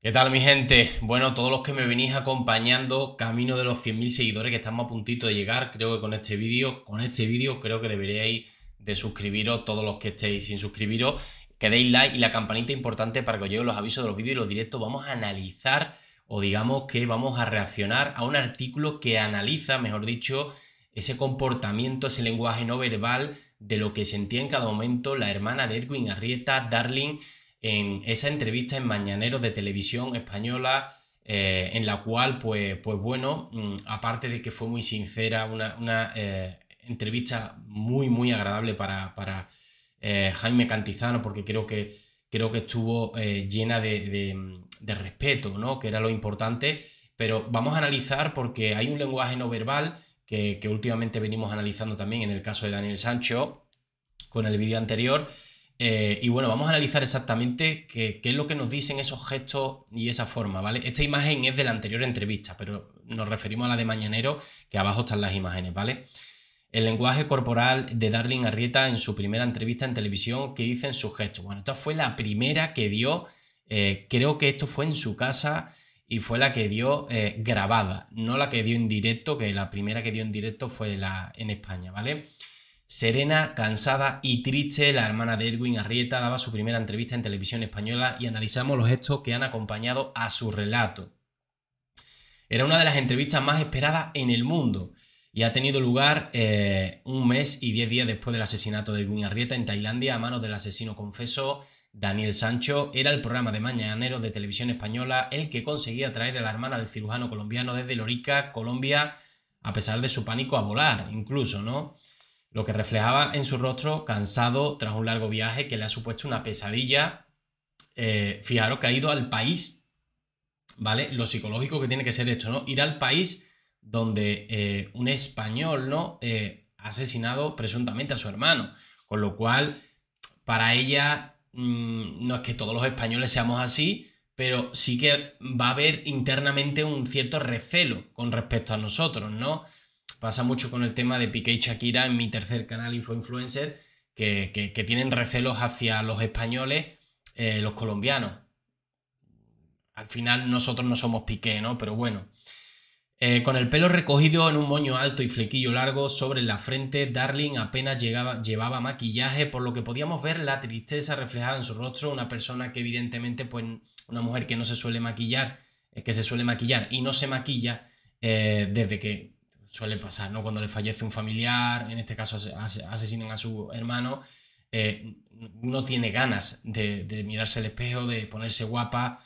¿Qué tal mi gente? Bueno, todos los que me venís acompañando camino de los 100.000 seguidores que estamos a puntito de llegar, creo que con este vídeo, con este vídeo creo que deberíais de suscribiros todos los que estéis sin suscribiros, que deis like y la campanita importante para que os lleguen los avisos de los vídeos y los directos. Vamos a analizar o digamos que vamos a reaccionar a un artículo que analiza, mejor dicho, ese comportamiento, ese lenguaje no verbal de lo que sentía en cada momento la hermana de Edwin Arrieta, Darling, en esa entrevista en Mañanero de Televisión Española, eh, en la cual, pues, pues bueno, mm, aparte de que fue muy sincera, una, eh, entrevista muy, muy agradable para, eh, Jaime Cantizano, porque creo que, creo que estuvo llena de, respeto, ¿no? Que era lo importante. Pero vamos a analizar porque hay un lenguaje no verbal que, que últimamente venimos analizando también en el caso de Daniel Sancho con el vídeo anterior eh, y bueno, vamos a analizar exactamente qué, es lo que nos dicen esos gestos y esa forma, ¿vale? Esta imagen es de la anterior entrevista, pero nos referimos a la de Mañanero, que abajo están las imágenes, ¿vale? El lenguaje corporal de Darling Arrieta en su primera entrevista en televisión, ¿qué dicen sus gestos? Bueno, esta fue la primera que dio, eh, creo que esto fue en su casa y fue la que dio eh, grabada, no la que dio en directo, que la primera que dio en directo fue la en España, ¿vale? Serena, cansada y triste, la hermana de Edwin Arrieta daba su primera entrevista en televisión española y analizamos los hechos que han acompañado a su relato. Era una de las entrevistas más esperadas en el mundo y ha tenido lugar eh, un mes y diez días después del asesinato de Edwin Arrieta en Tailandia a manos del asesino confeso Daniel Sancho. Era el programa de Mañana de televisión española el que conseguía traer a la hermana del cirujano colombiano desde Lorica, Colombia, a pesar de su pánico a volar, incluso, ¿no? lo que reflejaba en su rostro cansado tras un largo viaje que le ha supuesto una pesadilla. Eh, fijaros que ha ido al país, ¿vale? Lo psicológico que tiene que ser esto, ¿no? Ir al país donde eh, un español, ¿no? Eh, ha asesinado presuntamente a su hermano, con lo cual, para ella, mm, no es que todos los españoles seamos así, pero sí que va a haber internamente un cierto recelo con respecto a nosotros, ¿no? Pasa mucho con el tema de Piqué y Shakira en mi tercer canal InfoInfluencer, que, que, que tienen recelos hacia los españoles, eh, los colombianos. Al final nosotros no somos Piqué, ¿no? Pero bueno. Eh, con el pelo recogido en un moño alto y flequillo largo sobre la frente, Darling apenas llevaba maquillaje, por lo que podíamos ver la tristeza reflejada en su rostro, una persona que evidentemente, pues, una mujer que no se suele maquillar, eh, que se suele maquillar y no se maquilla desde que suele pasar, ¿no? Cuando le fallece un familiar, en este caso asesinan a su hermano, eh, no tiene ganas de, mirarse al espejo, de ponerse guapa.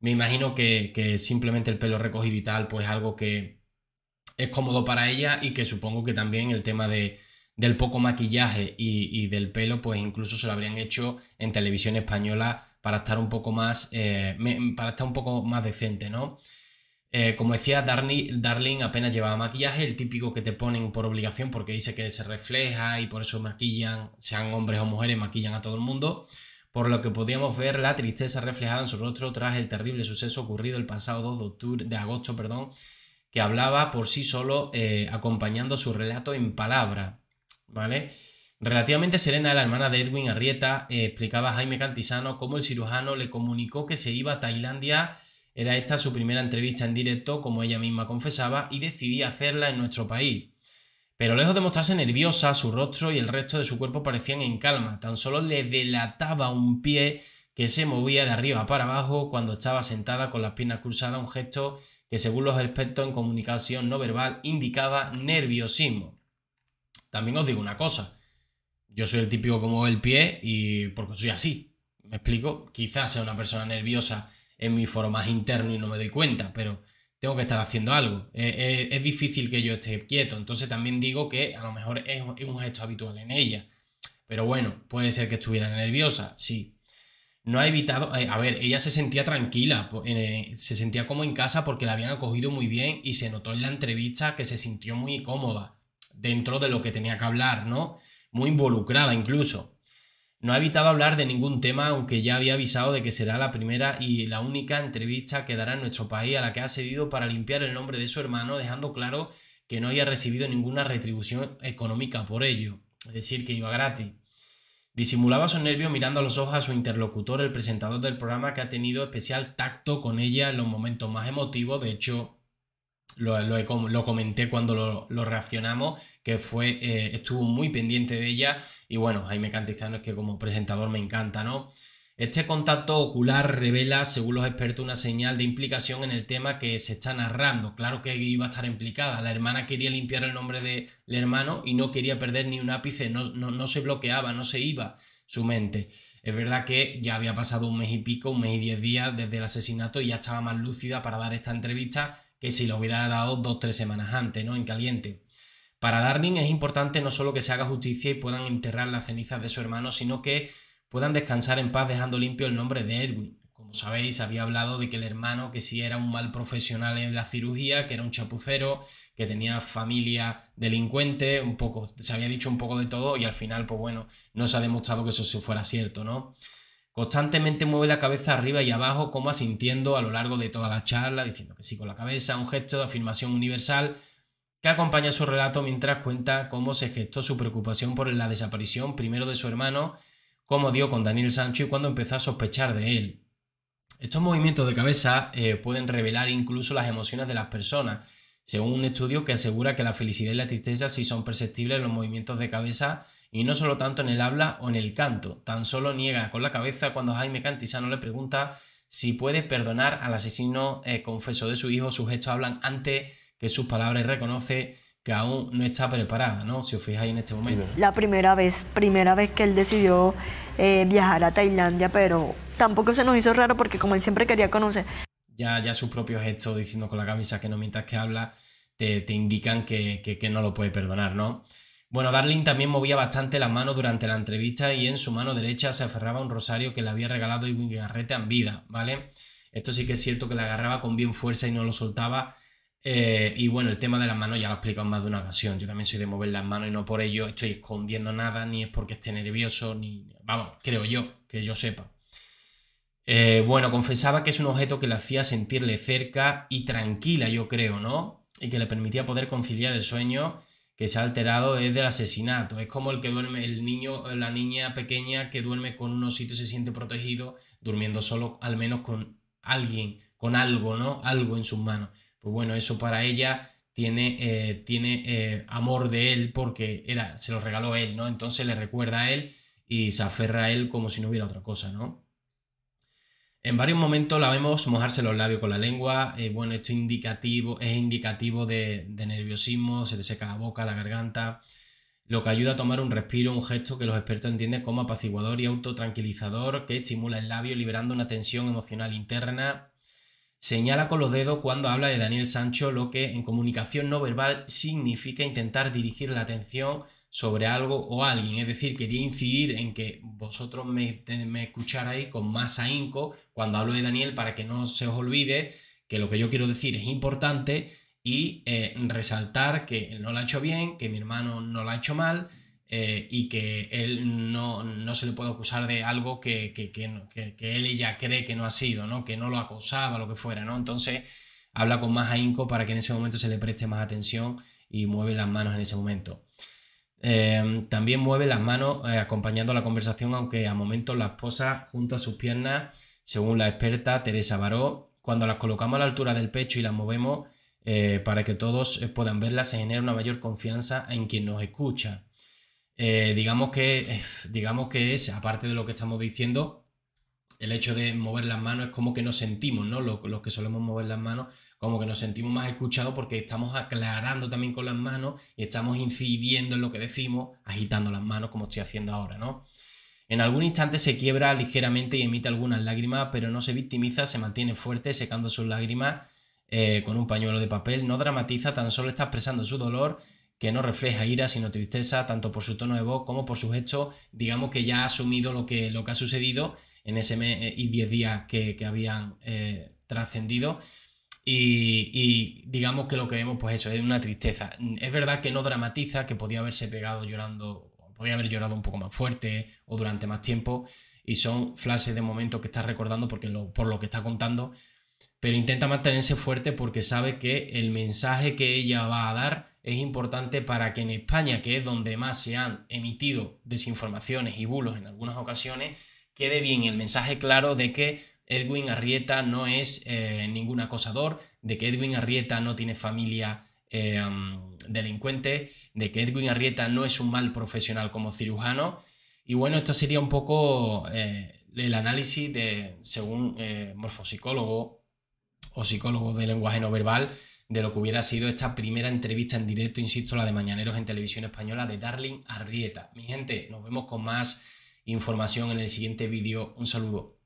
Me imagino que, simplemente el pelo recogido y tal, pues algo que es cómodo para ella y que supongo que también el tema de, del poco maquillaje y, del pelo, pues incluso se lo habrían hecho en televisión española para estar un poco más, eh, para estar un poco más decente, ¿no? Eh, como decía, Darling apenas llevaba maquillaje, el típico que te ponen por obligación porque dice que se refleja y por eso maquillan, sean hombres o mujeres, maquillan a todo el mundo, por lo que podíamos ver la tristeza reflejada en su rostro tras el terrible suceso ocurrido el pasado 2 de, agosto, perdón, que hablaba por sí solo eh, acompañando su relato en palabra, ¿vale? Relativamente serena, la hermana de Edwin Arrieta eh, explicaba a Jaime Cantizano cómo el cirujano le comunicó que se iba a Tailandia era esta su primera entrevista en directo, como ella misma confesaba, y decidí hacerla en nuestro país. Pero lejos de mostrarse nerviosa, su rostro y el resto de su cuerpo parecían en calma, tan solo le delataba un pie que se movía de arriba para abajo cuando estaba sentada con las piernas cruzadas, un gesto que según los expertos en comunicación no verbal indicaba nerviosismo. También os digo una cosa, yo soy el típico como el pie y porque soy así, me explico, quizás sea una persona nerviosa en mi foro más interno y no me doy cuenta, pero tengo que estar haciendo algo. Eh, eh, es difícil que yo esté quieto, entonces también digo que a lo mejor es, un gesto habitual en ella. Pero bueno, puede ser que estuviera nerviosa, sí. No ha evitado, eh, a ver, ella se sentía tranquila, se sentía como en casa porque la habían acogido muy bien y se notó en la entrevista que se sintió muy cómoda dentro de lo que tenía que hablar, ¿no? Muy involucrada incluso. No ha evitado hablar de ningún tema, aunque ya había avisado de que será la primera y la única entrevista que dará en nuestro país a la que ha cedido para limpiar el nombre de su hermano, dejando claro que no haya recibido ninguna retribución económica por ello, es decir, que iba gratis. Disimulaba su nervios mirando a los ojos a su interlocutor, el presentador del programa, que ha tenido especial tacto con ella en los momentos más emotivos. De hecho, lo, comenté cuando lo, lo reaccionamos que fue, eh, estuvo muy pendiente de ella. Y bueno, Jaime Cantizano es que como presentador me encanta, ¿no? Este contacto ocular revela, según los expertos, una señal de implicación en el tema que se está narrando. Claro que iba a estar implicada. La hermana quería limpiar el nombre del hermano y no quería perder ni un ápice, no, no, se bloqueaba, no se iba su mente. Es verdad que ya había pasado un mes y pico, un mes y diez días desde el asesinato y ya estaba más lúcida para dar esta entrevista que si lo hubiera dado dos, tres semanas antes, ¿no? En caliente. Para Darwin es importante no solo que se haga justicia y puedan enterrar las cenizas de su hermano, sino que puedan descansar en paz dejando limpio el nombre de Edwin. Como sabéis, había hablado de que el hermano, que sí era un mal profesional en la cirugía, que era un chapucero, que tenía familia delincuente, un poco, se había dicho un poco de todo y al final, pues bueno, no se ha demostrado que eso se fuera cierto, ¿no? Constantemente mueve la cabeza arriba y abajo, como asintiendo a lo largo de toda la charla, diciendo que sí con la cabeza, un gesto de afirmación universal que acompaña su relato mientras cuenta cómo se gestó su preocupación por la desaparición primero de su hermano, cómo dio con Daniel Sancho y cuando empezó a sospechar de él. Estos movimientos de cabeza eh, pueden revelar incluso las emociones de las personas, según un estudio que asegura que la felicidad y la tristeza sí son perceptibles en los movimientos de cabeza y no solo tanto en el habla o en el canto. Tan solo niega con la cabeza cuando Jaime Cantizano le pregunta si puede perdonar al asesino eh, confeso de su hijo. Sus gestos hablan ante que sus palabras y reconoce que aún no está preparada, ¿no? Si os fijáis en este momento. La primera vez, primera vez que él decidió eh, viajar a Tailandia, pero tampoco se nos hizo raro porque como él siempre quería conocer. Ya, ya sus propios gestos diciendo con la camisa que no mientras que habla, te, indican que, que, no lo puede perdonar, ¿no? Bueno, Darling también movía bastante la mano durante la entrevista y en su mano derecha se aferraba un rosario que le había regalado un garrete en vida, ¿vale? Esto sí que es cierto que la agarraba con bien fuerza y no lo soltaba eh, y bueno, el tema de las manos ya lo he explicado más de una ocasión. Yo también soy de mover las manos y no por ello estoy escondiendo nada, ni es porque esté nervioso, ni. Vamos, creo yo, que yo sepa. Eh, bueno, confesaba que es un objeto que le hacía sentirle cerca y tranquila, yo creo, ¿no? Y que le permitía poder conciliar el sueño que se ha alterado desde el asesinato. Es como el que duerme, el niño, la niña pequeña que duerme con un osito y se siente protegido, durmiendo solo, al menos con alguien, con algo, ¿no? Algo en sus manos pues bueno, eso para ella tiene, eh, tiene eh, amor de él porque era, se lo regaló él, ¿no? Entonces le recuerda a él y se aferra a él como si no hubiera otra cosa, ¿no? En varios momentos la vemos mojarse los labios con la lengua. Eh, bueno, esto indicativo, es indicativo de, de, nerviosismo, se le seca la boca, la garganta, lo que ayuda a tomar un respiro, un gesto que los expertos entienden como apaciguador y autotranquilizador, que estimula el labio liberando una tensión emocional interna Señala con los dedos cuando habla de Daniel Sancho lo que en comunicación no verbal significa intentar dirigir la atención sobre algo o alguien. Es decir, quería incidir en que vosotros me, me con más ahínco cuando hablo de Daniel para que no se os olvide que lo que yo quiero decir es importante y eh, resaltar que él no lo ha hecho bien, que mi hermano no lo ha hecho mal eh, y que él no, se le puede acusar de algo que, que, que, él ya cree que no ha sido, ¿no? que no lo acusaba, lo que fuera. Entonces habla con más ahínco para que en ese momento se le preste más atención y mueve las manos en ese momento. Eh, también mueve las manos eh, acompañando la conversación, aunque a momentos la esposa junto a sus piernas, según la experta Teresa Baró. Cuando las colocamos a la altura del pecho y las movemos para que todos puedan verlas, se genera una mayor confianza en quien nos escucha. Eh, digamos, que, digamos que es, aparte de lo que estamos diciendo, el hecho de mover las manos es como que nos sentimos, ¿no? Los, que solemos mover las manos, como que nos sentimos más escuchados porque estamos aclarando también con las manos y estamos incidiendo en lo que decimos, agitando las manos como estoy haciendo ahora, ¿no? En algún instante se quiebra ligeramente y emite algunas lágrimas, pero no se victimiza, se mantiene fuerte, secando sus lágrimas eh, con un pañuelo de papel, no dramatiza, tan solo está expresando su dolor que no refleja ira sino tristeza, tanto por su tono de voz como por su gesto, digamos que ya ha asumido lo que, lo que ha sucedido en ese mes eh, y diez días que, habían eh, trascendido. Y, digamos que lo que vemos, pues eso, es una tristeza. Es verdad que no dramatiza, que podía haberse pegado llorando, podía haber llorado un poco más fuerte o durante más tiempo. Y son flashes de momento que está recordando porque por lo que está contando. Pero intenta mantenerse fuerte porque sabe que el mensaje que ella va a dar es importante para que en España, que es donde más se han emitido desinformaciones y bulos en algunas ocasiones, quede bien el mensaje claro de que Edwin Arrieta no es eh, ningún acosador, de que Edwin Arrieta no tiene familia eh, delincuente, de que Edwin Arrieta no es un mal profesional como cirujano. Y bueno, esto sería un poco eh, el análisis de, según morfopsicólogo o psicólogo de lenguaje no verbal, de lo que hubiera sido esta primera entrevista en directo, insisto, la de Mañaneros en Televisión Española de Darling Arrieta. Mi gente, nos vemos con más información en el siguiente vídeo. Un saludo.